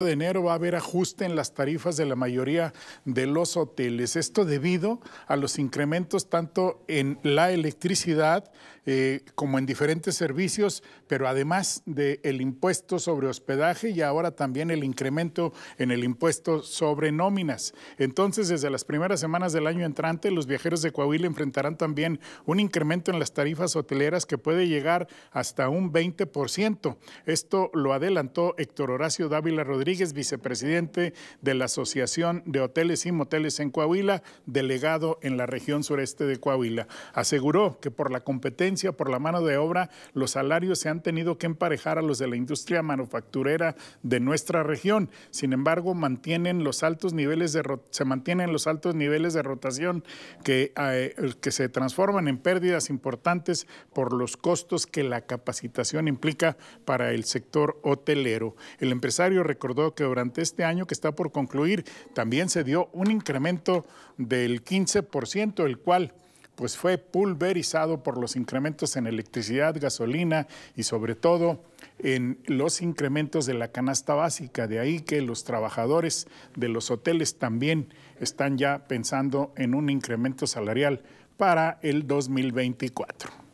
de enero va a haber ajuste en las tarifas de la mayoría de los hoteles. Esto debido a los incrementos tanto en la electricidad eh, como en diferentes servicios, pero además del impuesto sobre hospedaje y ahora también el incremento en el impuesto sobre nóminas. Entonces, desde las primeras semanas del año entrante, los viajeros de Coahuila enfrentarán también un incremento en las tarifas hoteleras que puede llegar hasta un 20%. Esto lo adelantó Héctor Horacio Dávila Rodríguez Rodríguez, vicepresidente de la Asociación de Hoteles y Moteles en Coahuila, delegado en la región sureste de Coahuila. Aseguró que por la competencia, por la mano de obra, los salarios se han tenido que emparejar a los de la industria manufacturera de nuestra región. Sin embargo, mantienen los altos niveles de se mantienen los altos niveles de rotación que, eh, que se transforman en pérdidas importantes por los costos que la capacitación implica para el sector hotelero. El empresario recordó que durante este año que está por concluir también se dio un incremento del 15%, el cual pues fue pulverizado por los incrementos en electricidad, gasolina y sobre todo en los incrementos de la canasta básica. De ahí que los trabajadores de los hoteles también están ya pensando en un incremento salarial para el 2024.